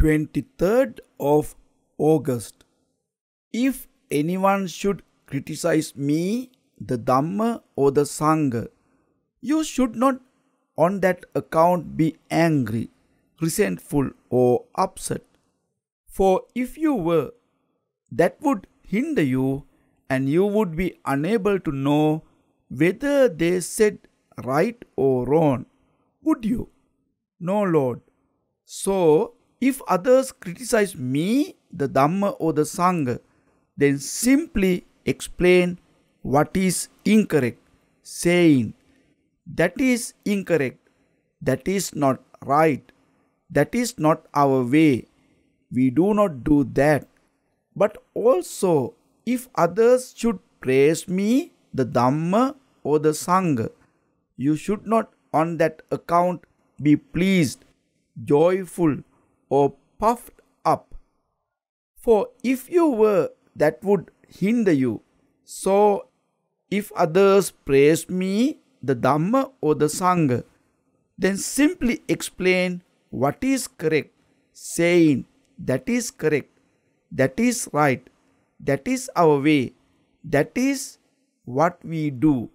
23rd of August. If anyone should criticize me, the Dhamma or the Sangha, you should not on that account be angry, resentful or upset. For if you were, that would hinder you and you would be unable to know whether they said right or wrong, would you? No, Lord. So, if others criticize me, the Dhamma or the Sangha, then simply explain what is incorrect, saying, That is incorrect, that is not right, that is not our way, we do not do that. But also, if others should praise me, the Dhamma or the Sangha, you should not on that account be pleased, joyful, or puffed up. For if you were, that would hinder you. So, if others praise me, the Dhamma or the Sangha, then simply explain what is correct, saying that is correct, that is right, that is our way, that is what we do.